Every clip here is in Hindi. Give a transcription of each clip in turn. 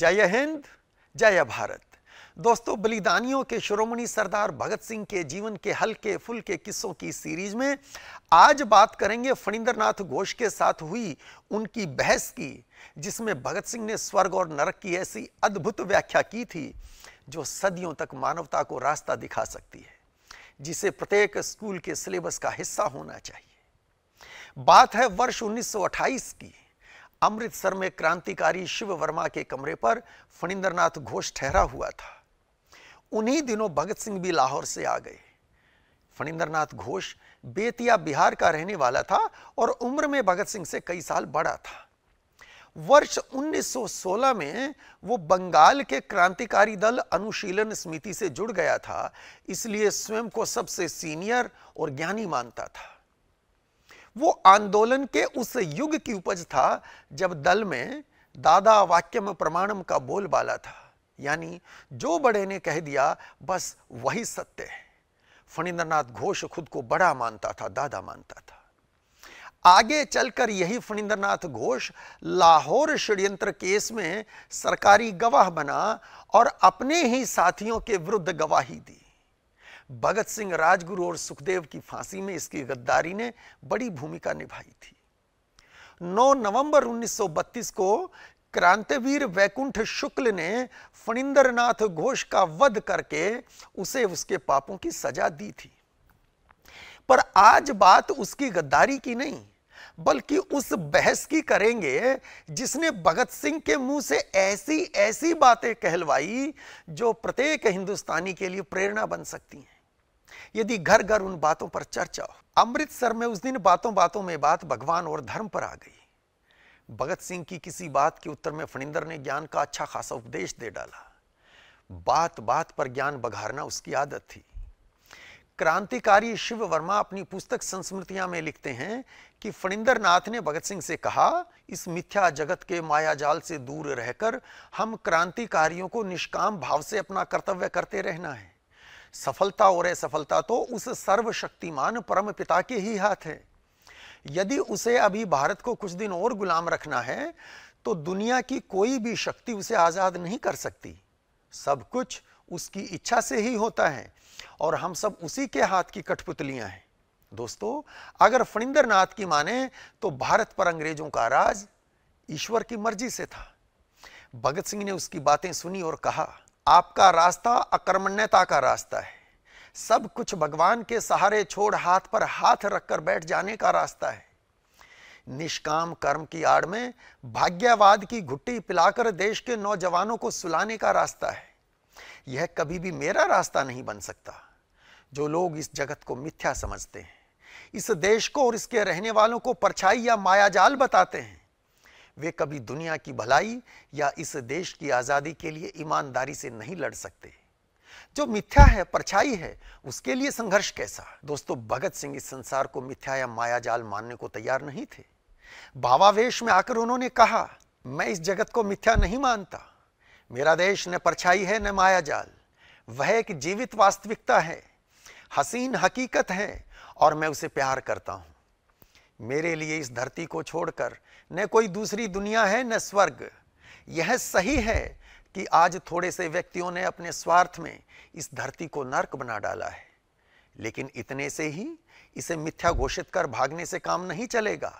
जय हिंद जय भारत दोस्तों बलिदानियों के शिरोमणि सरदार भगत सिंह के जीवन के हल्के फुलके किस्सों की सीरीज में आज बात करेंगे फणिंद्रनाथ घोष के साथ हुई उनकी बहस की जिसमें भगत सिंह ने स्वर्ग और नरक की ऐसी अद्भुत व्याख्या की थी जो सदियों तक मानवता को रास्ता दिखा सकती है जिसे प्रत्येक स्कूल के सिलेबस का हिस्सा होना चाहिए बात है वर्ष उन्नीस की अमृतसर में क्रांतिकारी शिव वर्मा के कमरे पर फणिंद्रनाथ घोष ठहरा हुआ था उन्हीं दिनों भगत सिंह भी लाहौर से आ गए फणिंद्रनाथ घोष बेतिया बिहार का रहने वाला था और उम्र में भगत सिंह से कई साल बड़ा था वर्ष 1916 में वो बंगाल के क्रांतिकारी दल अनुशीलन समिति से जुड़ गया था इसलिए स्वयं को सबसे सीनियर और ज्ञानी मानता था वो आंदोलन के उस युग की उपज था जब दल में दादा वाक्यम प्रमाणम का बोलबाला था यानी जो बड़े ने कह दिया बस वही सत्य है फणिंद्रनाथ घोष खुद को बड़ा मानता था दादा मानता था आगे चलकर यही फणिंद्रनाथ घोष लाहौर षड्यंत्र केस में सरकारी गवाह बना और अपने ही साथियों के विरुद्ध गवाही दी भगत सिंह राजगुरु और सुखदेव की फांसी में इसकी गद्दारी ने बड़ी भूमिका निभाई थी 9 नवंबर 1932 को क्रांतिवीर वैकुंठ शुक्ल ने फणिंदरनाथ घोष का वध करके उसे उसके पापों की सजा दी थी पर आज बात उसकी गद्दारी की नहीं बल्कि उस बहस की करेंगे जिसने भगत सिंह के मुंह से ऐसी ऐसी बातें कहलवाई जो प्रत्येक हिंदुस्तानी के लिए प्रेरणा बन सकती हैं यदि घर घर उन बातों पर चर्चा हो अमृतसर में उस दिन बातों बातों में बात भगवान और धर्म पर आ गई भगत सिंह की किसी बात के उत्तर में फणिंदर ने ज्ञान का अच्छा खासा उपदेश दे डाला बात बात पर ज्ञान बघारना उसकी आदत थी क्रांतिकारी शिव वर्मा अपनी पुस्तक संस्मृतियां में लिखते हैं कि फणिंदर नाथ ने भगत सिंह से कहा इस मिथ्या जगत के मायाजाल से दूर रहकर हम क्रांतिकारियों को निष्काम भाव से अपना कर्तव्य करते रहना है सफलता और असफलता तो उस सर्वशक्तिमान परम पिता के ही हाथ है यदि उसे अभी भारत को कुछ दिन और गुलाम रखना है तो दुनिया की कोई भी शक्ति उसे आज़ाद नहीं कर सकती सब कुछ उसकी इच्छा से ही होता है और हम सब उसी के हाथ की कठपुतलियां हैं दोस्तों अगर फणिंदर नाथ की माने तो भारत पर अंग्रेजों का राज ईश्वर की मर्जी से था भगत सिंह ने उसकी बातें सुनी और कहा आपका रास्ता अकर्मण्यता का रास्ता है सब कुछ भगवान के सहारे छोड़ हाथ पर हाथ रखकर बैठ जाने का रास्ता है निष्काम कर्म की आड़ में भाग्यवाद की घुट्टी पिलाकर देश के नौजवानों को सुलाने का रास्ता है यह कभी भी मेरा रास्ता नहीं बन सकता जो लोग इस जगत को मिथ्या समझते हैं इस देश को और इसके रहने वालों को परछाई या मायाजाल बताते हैं वे कभी दुनिया की भलाई या इस देश की आज़ादी के लिए ईमानदारी से नहीं लड़ सकते जो मिथ्या है परछाई है उसके लिए संघर्ष कैसा दोस्तों भगत सिंह इस संसार को मिथ्या या माया जाल मानने को तैयार नहीं थे भावावेश में आकर उन्होंने कहा मैं इस जगत को मिथ्या नहीं मानता मेरा देश न परछाई है न माया जाल वह एक जीवित वास्तविकता है हसीन हकीकत है और मैं उसे प्यार करता हूं मेरे लिए इस धरती को छोड़कर न कोई दूसरी दुनिया है न स्वर्ग यह सही है कि आज थोड़े से व्यक्तियों ने अपने स्वार्थ में इस धरती को नर्क बना डाला है लेकिन इतने से ही इसे मिथ्या घोषित कर भागने से काम नहीं चलेगा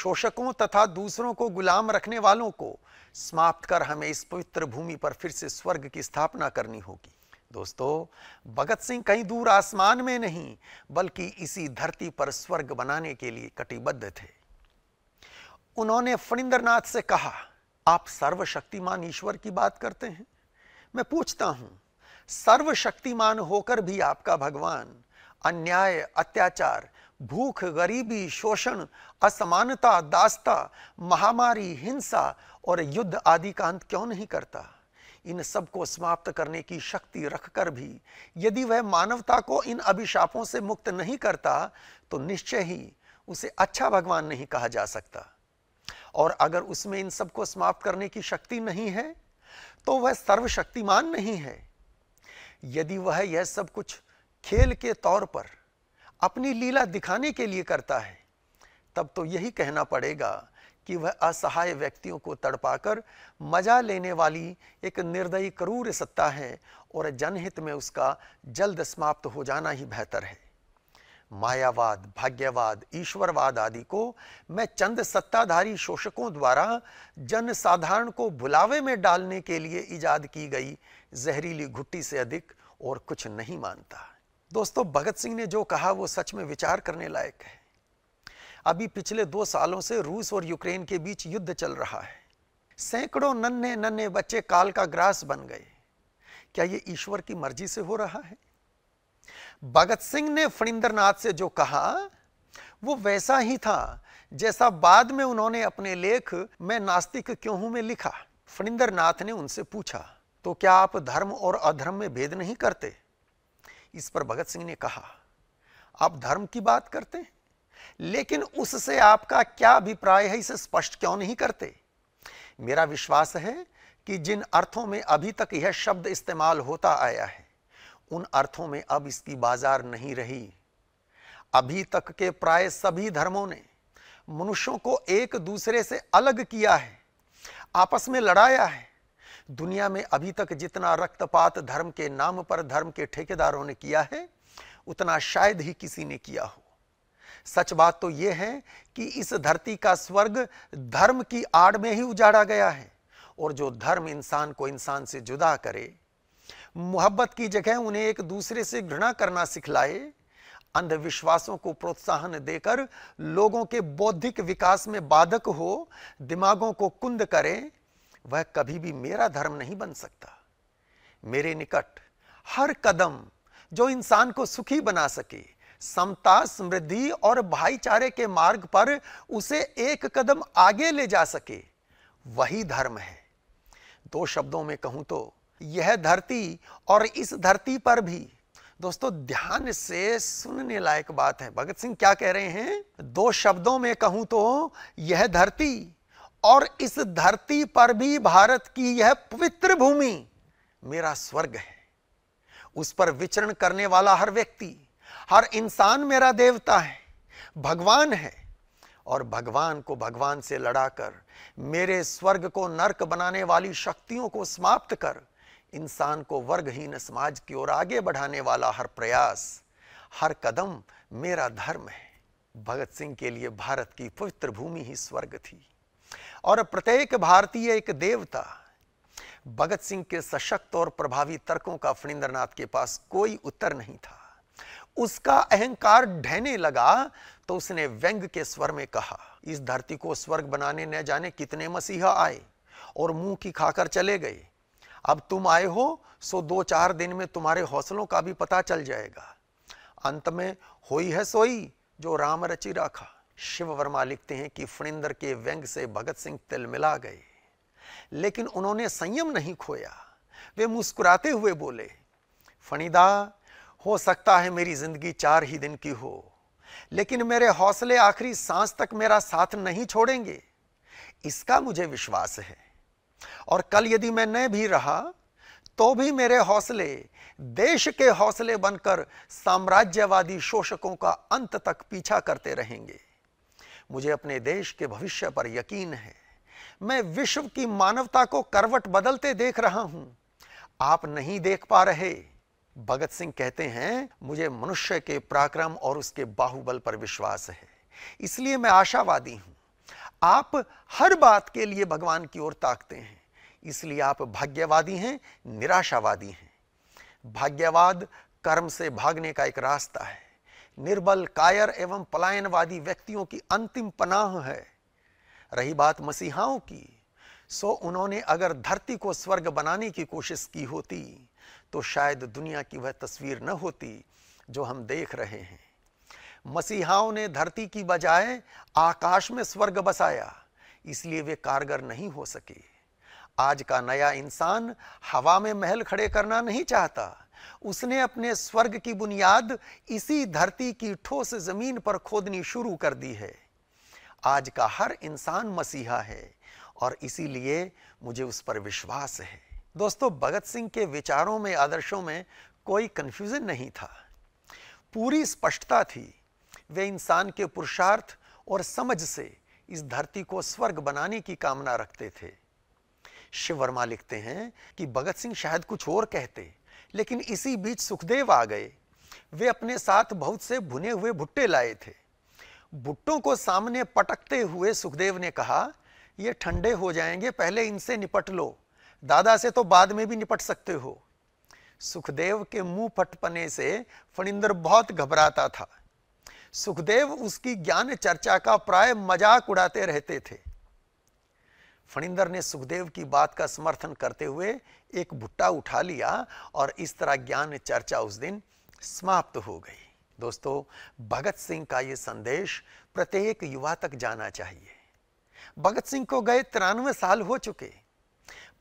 शोषकों तथा दूसरों को गुलाम रखने वालों को समाप्त कर हमें इस पवित्र भूमि पर फिर से स्वर्ग की स्थापना करनी होगी दोस्तों भगत सिंह कहीं दूर आसमान में नहीं बल्कि इसी धरती पर स्वर्ग बनाने के लिए कटिबद्ध थे उन्होंने फणिंद्रनाथ से कहा आप सर्वशक्तिमान ईश्वर की बात करते हैं मैं पूछता हूं सर्वशक्तिमान होकर भी आपका भगवान अन्याय अत्याचार भूख गरीबी शोषण असमानता दास्ता महामारी हिंसा और युद्ध आदि का अंत क्यों नहीं करता इन सबको समाप्त करने की शक्ति रखकर भी यदि वह मानवता को इन अभिशापों से मुक्त नहीं करता तो निश्चय ही उसे अच्छा भगवान नहीं कहा जा सकता और अगर उसमें इन सबको समाप्त करने की शक्ति नहीं है तो वह सर्वशक्तिमान नहीं है यदि वह यह सब कुछ खेल के तौर पर अपनी लीला दिखाने के लिए करता है तब तो यही कहना पड़ेगा कि वह असहाय व्यक्तियों को तड़पाकर मजा लेने वाली एक निर्दयी क्रूर सत्ता है और जनहित में उसका जल्द समाप्त हो जाना ही बेहतर है मायावाद भाग्यवाद ईश्वरवाद आदि को मैं चंद सत्ताधारी शोषकों द्वारा जन साधारण को भुलावे में डालने के लिए ईजाद की गई जहरीली घुट्टी से अधिक और कुछ नहीं मानता दोस्तों भगत सिंह ने जो कहा वो सच में विचार करने लायक है अभी पिछले दो सालों से रूस और यूक्रेन के बीच युद्ध चल रहा है सैकड़ों नन्हे नन्हे बच्चे काल का ग्रास बन गए क्या ये ईश्वर की मर्जी से हो रहा है भगत सिंह ने फणिंद्रनाथ से जो कहा वो वैसा ही था जैसा बाद में उन्होंने अपने लेख मैं नास्तिक क्यों हूं में लिखा फणिंद्रनाथ ने उनसे पूछा तो क्या आप धर्म और अधर्म में भेद नहीं करते इस पर भगत सिंह ने कहा आप धर्म की बात करते हैं लेकिन उससे आपका क्या अभिप्राय है इसे स्पष्ट क्यों नहीं करते मेरा विश्वास है कि जिन अर्थों में अभी तक यह शब्द इस्तेमाल होता आया है उन अर्थों में अब इसकी बाजार नहीं रही अभी तक के प्राय सभी धर्मों ने मनुष्यों को एक दूसरे से अलग किया है आपस में लड़ाया है दुनिया में अभी तक जितना रक्तपात धर्म के नाम पर धर्म के ठेकेदारों ने किया है उतना शायद ही किसी ने किया हो सच बात तो यह है कि इस धरती का स्वर्ग धर्म की आड़ में ही उजाड़ा गया है और जो धर्म इंसान को इंसान से जुदा करे मोहब्बत की जगह उन्हें एक दूसरे से घृणा करना सिखलाए अंधविश्वासों को प्रोत्साहन देकर लोगों के बौद्धिक विकास में बाधक हो दिमागों को कुंद करे वह कभी भी मेरा धर्म नहीं बन सकता मेरे निकट हर कदम जो इंसान को सुखी बना सके समता समृद्धि और भाईचारे के मार्ग पर उसे एक कदम आगे ले जा सके वही धर्म है दो शब्दों में कहूं तो यह धरती और इस धरती पर भी दोस्तों ध्यान से सुनने लायक बात है भगत सिंह क्या कह रहे हैं दो शब्दों में कहूं तो यह धरती और इस धरती पर भी भारत की यह पवित्र भूमि मेरा स्वर्ग है उस पर विचरण करने वाला हर व्यक्ति हर इंसान मेरा देवता है भगवान है और भगवान को भगवान से लड़ाकर मेरे स्वर्ग को नरक बनाने वाली शक्तियों को समाप्त कर इंसान को वर्गहीन समाज की ओर आगे बढ़ाने वाला हर प्रयास हर कदम मेरा धर्म है भगत सिंह के लिए भारत की पवित्र भूमि ही स्वर्ग थी और प्रत्येक भारतीय एक देवता भगत सिंह के सशक्त और प्रभावी तर्कों का फणिंद्रनाथ के पास कोई उत्तर नहीं था उसका अहंकार ढहने लगा तो उसने व्यंग के स्वर में कहा इस धरती को स्वर्ग बनाने न जाने कितने मसीहा आए और मुंह की खाकर चले गए अब तुम आए हो सो दो चार दिन में तुम्हारे हौसलों का भी पता चल जाएगा अंत में होई है सोई जो राम रची राखा शिव वर्मा लिखते हैं कि फणिंदर के व्यंग से भगत सिंह तिल मिला गए लेकिन उन्होंने संयम नहीं खोया वे मुस्कुराते हुए बोले फणिदा हो सकता है मेरी जिंदगी चार ही दिन की हो लेकिन मेरे हौसले आखिरी सांस तक मेरा साथ नहीं छोड़ेंगे इसका मुझे विश्वास है और कल यदि मैं न भी रहा तो भी मेरे हौसले देश के हौसले बनकर साम्राज्यवादी शोषकों का अंत तक पीछा करते रहेंगे मुझे अपने देश के भविष्य पर यकीन है मैं विश्व की मानवता को करवट बदलते देख रहा हूं आप नहीं देख पा रहे भगत सिंह कहते हैं मुझे मनुष्य के पराक्रम और उसके बाहुबल पर विश्वास है इसलिए मैं आशावादी हूं आप हर बात के लिए भगवान की ओर ताकते हैं इसलिए आप भाग्यवादी हैं निराशावादी हैं भाग्यवाद कर्म से भागने का एक रास्ता है निर्बल कायर एवं पलायनवादी व्यक्तियों की अंतिम पनाह है रही बात मसीहाओं की सो उन्होंने अगर धरती को स्वर्ग बनाने की कोशिश की होती तो शायद दुनिया की वह तस्वीर न होती जो हम देख रहे हैं मसीहाओं ने धरती की बजाय आकाश में स्वर्ग बसाया इसलिए वे कारगर नहीं हो सके आज का नया इंसान हवा में महल खड़े करना नहीं चाहता उसने अपने स्वर्ग की बुनियाद इसी धरती की ठोस जमीन पर खोदनी शुरू कर दी है आज का हर इंसान मसीहा है और इसीलिए मुझे उस पर विश्वास है दोस्तों भगत सिंह के विचारों में आदर्शों में कोई कन्फ्यूज़न नहीं था पूरी स्पष्टता थी वे इंसान के पुरुषार्थ और समझ से इस धरती को स्वर्ग बनाने की कामना रखते थे शिव वर्मा लिखते हैं कि भगत सिंह शायद कुछ और कहते लेकिन इसी बीच सुखदेव आ गए वे अपने साथ बहुत से भुने हुए भुट्टे लाए थे भुट्टों को सामने पटकते हुए सुखदेव ने कहा ये ठंडे हो जाएंगे पहले इनसे निपट लो दादा से तो बाद में भी निपट सकते हो सुखदेव के मुंह फटपने से फणिंदर बहुत घबराता था सुखदेव उसकी ज्ञान चर्चा का प्राय मजाक उड़ाते रहते थे फणिंदर ने सुखदेव की बात का समर्थन करते हुए एक भुट्टा उठा लिया और इस तरह ज्ञान चर्चा उस दिन समाप्त हो गई दोस्तों भगत सिंह का ये संदेश प्रत्येक युवा तक जाना चाहिए भगत सिंह को गए तिरानवे साल हो चुके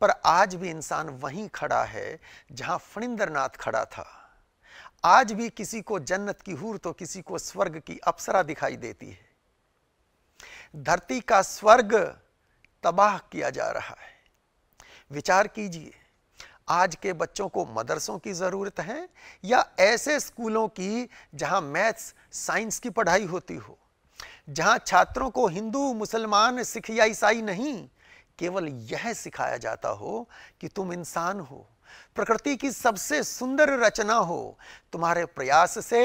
पर आज भी इंसान वहीं खड़ा है जहां फणिंद्रनाथ खड़ा था आज भी किसी को जन्नत की हूर तो किसी को स्वर्ग की अप्सरा दिखाई देती है धरती का स्वर्ग तबाह किया जा रहा है विचार कीजिए आज के बच्चों को मदरसों की ज़रूरत है या ऐसे स्कूलों की जहां मैथ्स साइंस की पढ़ाई होती हो जहां छात्रों को हिंदू मुसलमान सिख या ईसाई नहीं केवल यह सिखाया जाता हो कि तुम इंसान हो प्रकृति की सबसे सुंदर रचना हो तुम्हारे प्रयास से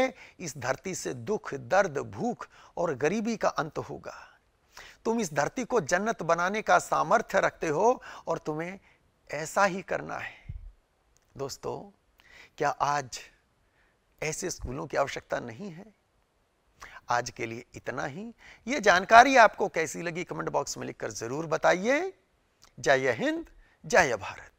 इस धरती से दुख दर्द भूख और गरीबी का अंत होगा तुम इस धरती को जन्नत बनाने का सामर्थ्य रखते हो और तुम्हें ऐसा ही करना है दोस्तों क्या आज ऐसे स्कूलों की आवश्यकता नहीं है आज के लिए इतना ही यह जानकारी आपको कैसी लगी कमेंट बॉक्स में लिखकर जरूर बताइए जय हिंद जय भारत